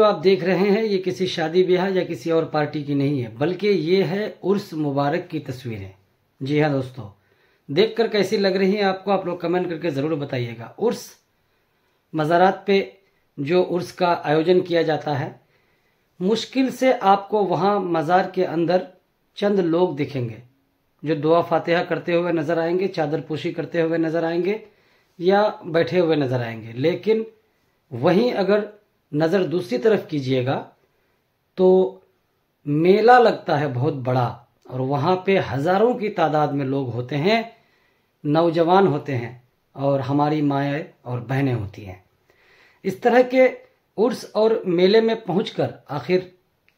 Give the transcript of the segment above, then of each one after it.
जो तो आप देख रहे हैं ये किसी शादी ब्याह या किसी और पार्टी की नहीं है बल्कि ये है उर्स मुबारक की तस्वीर है जी हाँ दोस्तों देखकर कैसी लग रही है आपको आप लोग कमेंट करके ज़रूर बताइएगा उर्स मज़ारात पे जो उर्स का आयोजन किया जाता है मुश्किल से आपको वहां मज़ार के अंदर चंद लोग दिखेंगे जो दुआ फातेहा करते हुए नज़र आएंगे चादर पोशी करते हुए नज़र आएंगे या बैठे हुए नज़र आएंगे लेकिन वहीं अगर नज़र दूसरी तरफ कीजिएगा तो मेला लगता है बहुत बड़ा और वहाँ पे हज़ारों की तादाद में लोग होते हैं नौजवान होते हैं और हमारी माए और बहनें होती हैं इस तरह के उर्स और मेले में पहुंचकर आखिर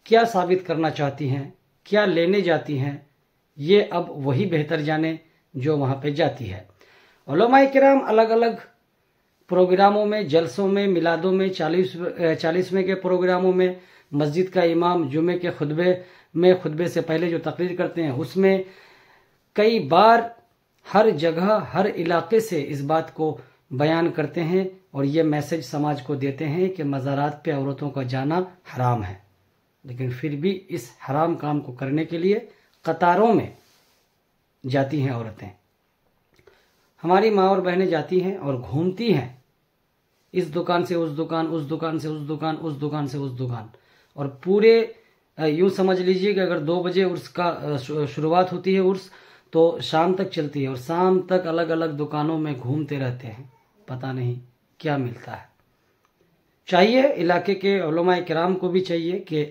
क्या साबित करना चाहती हैं क्या लेने जाती हैं ये अब वही बेहतर जाने जो वहाँ पे जाती है ओलमा कराम अलग अलग प्रोग्रामों में जलसों में मिलादों में चालीस चालीसवें के प्रोग्रामों में मस्जिद का इमाम जुमे के खुतबे में खुतबे से पहले जो तकरीर करते हैं उसमें कई बार हर जगह हर इलाके से इस बात को बयान करते हैं और ये मैसेज समाज को देते हैं कि मज़ारात पे औरतों का जाना हराम है लेकिन फिर भी इस हराम काम को करने के लिए कतारों में जाती हैं औरतें हमारी माँ और बहनें जाती हैं और घूमती हैं इस दुकान से उस दुकान उस दुकान से उस दुकान उस दुकान से उस दुकान और पूरे यूं समझ लीजिए कि अगर दो बजे उर्स का शुरुआत होती है उर्स तो शाम तक चलती है और शाम तक अलग अलग दुकानों में घूमते रहते हैं पता नहीं क्या मिलता है चाहिए इलाके के कराम को भी चाहिए कि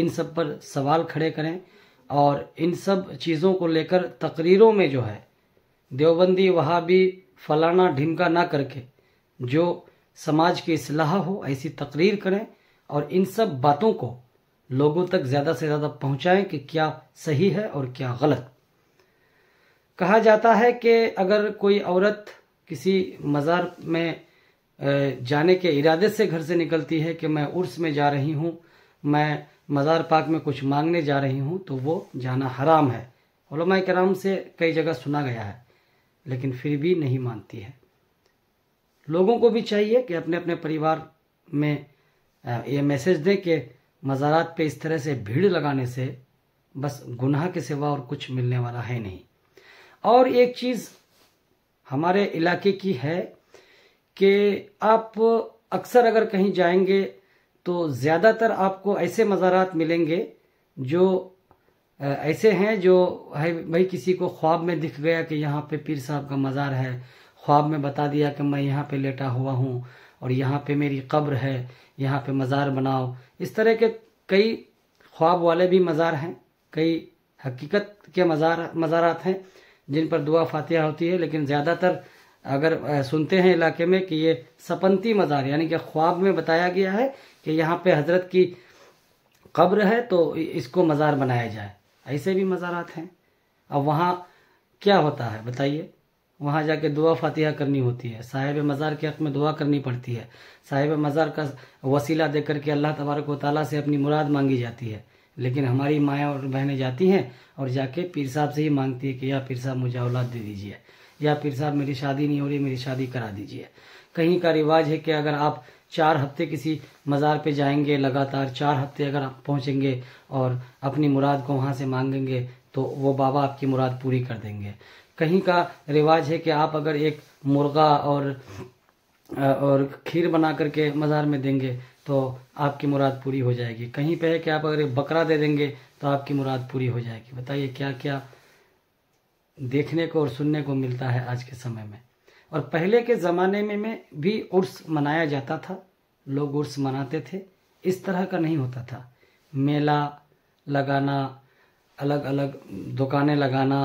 इन सब पर सवाल खड़े करें और इन सब चीज़ों को लेकर तकरीरों में जो है देवबंदी वहाँ भी फलाना ढिमका ना करके जो समाज की इसलाह हो ऐसी तकरीर करें और इन सब बातों को लोगों तक ज़्यादा से ज़्यादा पहुंचाएं कि क्या सही है और क्या गलत कहा जाता है कि अगर कोई औरत किसी मज़ार में जाने के इरादे से घर से निकलती है कि मैं उर्स में जा रही हूँ मैं मज़ार पाक में कुछ मांगने जा रही हूँ तो वो जाना हराम है कराम से कई जगह सुना गया है लेकिन फिर भी नहीं मानती है लोगों को भी चाहिए कि अपने अपने परिवार में ये मैसेज दें कि मज़ारात पे इस तरह से भीड़ लगाने से बस गुनाह के सिवा और कुछ मिलने वाला है नहीं और एक चीज़ हमारे इलाके की है कि आप अक्सर अगर कहीं जाएंगे तो ज़्यादातर आपको ऐसे मज़ारात मिलेंगे जो ऐसे हैं जो है भाई किसी को ख्वाब में दिख गया कि यहाँ पे पीर साहब का मज़ार है ख्वाब में बता दिया कि मैं यहाँ पे लेटा हुआ हूँ और यहाँ पे मेरी कब्र है यहाँ पे मज़ार बनाओ इस तरह के कई ख्वाब वाले भी मज़ार हैं कई हकीकत के मज़ार मज़ारात हैं जिन पर दुआ फातिहा होती है लेकिन ज़्यादातर अगर सुनते हैं इलाके में कि ये सपंती मज़ार यानी कि ख्वाब में बताया गया है कि यहाँ पे हज़रत की कब्र है तो इसको मज़ार बनाया जाए ऐसे भी मज़ारात हैं अब वहाँ क्या होता है बताइए वहाँ जाके दुआ फातिहा करनी होती है साहिब मज़ार के हक़ में दुआ करनी पड़ती है साहिब मज़ार का वसीला दे करके अल्लाह तबारक वाली से अपनी मुराद मांगी जाती है लेकिन हमारी माएँ और बहनें जाती हैं और जाके पीर साहब से ही मांगती है कि या पीर साहब मुझे औलाद दे दीजिए या पीर साहब मेरी शादी नहीं हो रही मेरी शादी करा दीजिए कहीं का रिवाज है कि अगर आप चार हफ्ते किसी मज़ार पे जाएंगे लगातार चार हफ्ते अगर आप पहुँचेंगे और अपनी मुराद को वहाँ से मांगेंगे तो वो बाबा आपकी मुराद पूरी कर देंगे कहीं का रिवाज है कि आप अगर एक मुर्गा और और खीर बना करके मज़ार में देंगे तो आपकी मुराद पूरी हो जाएगी कहीं पे है कि आप अगर एक बकरा दे देंगे तो आपकी मुराद पूरी हो जाएगी बताइए क्या क्या देखने को और सुनने को मिलता है आज के समय में और पहले के ज़माने में, में भी उर्स मनाया जाता था लोग उर्स मनाते थे इस तरह का नहीं होता था मेला लगाना अलग अलग दुकानें लगाना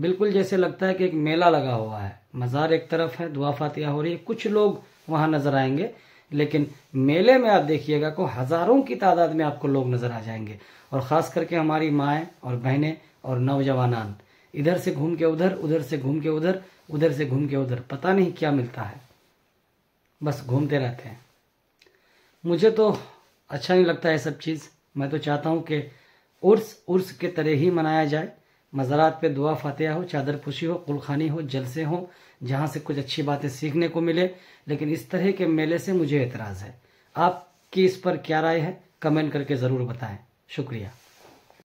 बिल्कुल जैसे लगता है कि एक मेला लगा हुआ है मज़ार एक तरफ है दुआ फातिया हो रही है कुछ लोग वहां नज़र आएंगे लेकिन मेले में आप देखिएगा को हज़ारों की तादाद में आपको लोग नज़र आ जाएंगे और ख़ास करके हमारी माए और बहनें और नौजवानान इधर से घूम के उधर उधर से घूम के उधर उधर से घूम के उधर पता नहीं क्या मिलता है बस घूमते रहते हैं मुझे तो अच्छा नहीं लगता है सब चीज़ मैं तो चाहता हूँ कि उर्स उर्स के तरह ही मनाया जाए मज़ारात पे दुआ फातह हो चादर पुशी हो कुलखानी हो जलसे हो जहाँ से कुछ अच्छी बातें सीखने को मिले लेकिन इस तरह के मेले से मुझे एतराज़ है आपकी इस पर क्या राय है कमेंट करके ज़रूर बताएं शुक्रिया